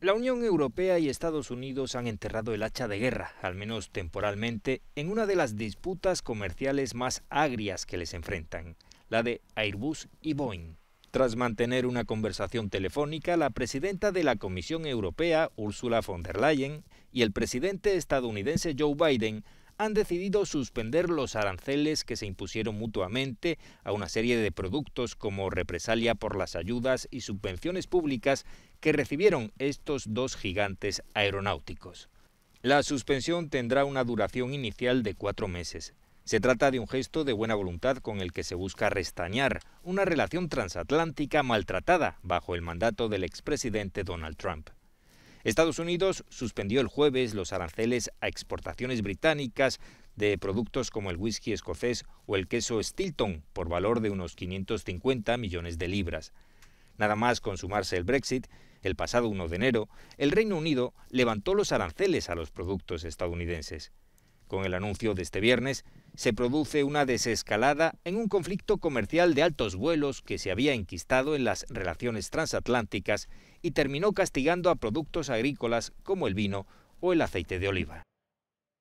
La Unión Europea y Estados Unidos han enterrado el hacha de guerra, al menos temporalmente, en una de las disputas comerciales más agrias que les enfrentan, la de Airbus y Boeing. Tras mantener una conversación telefónica, la presidenta de la Comisión Europea, Ursula von der Leyen, y el presidente estadounidense Joe Biden han decidido suspender los aranceles que se impusieron mutuamente a una serie de productos como represalia por las ayudas y subvenciones públicas que recibieron estos dos gigantes aeronáuticos. La suspensión tendrá una duración inicial de cuatro meses. Se trata de un gesto de buena voluntad con el que se busca restañar una relación transatlántica maltratada bajo el mandato del expresidente Donald Trump. Estados Unidos suspendió el jueves los aranceles a exportaciones británicas de productos como el whisky escocés o el queso Stilton por valor de unos 550 millones de libras. Nada más consumarse el Brexit, el pasado 1 de enero, el Reino Unido levantó los aranceles a los productos estadounidenses. Con el anuncio de este viernes, se produce una desescalada en un conflicto comercial de altos vuelos que se había enquistado en las relaciones transatlánticas y terminó castigando a productos agrícolas como el vino o el aceite de oliva.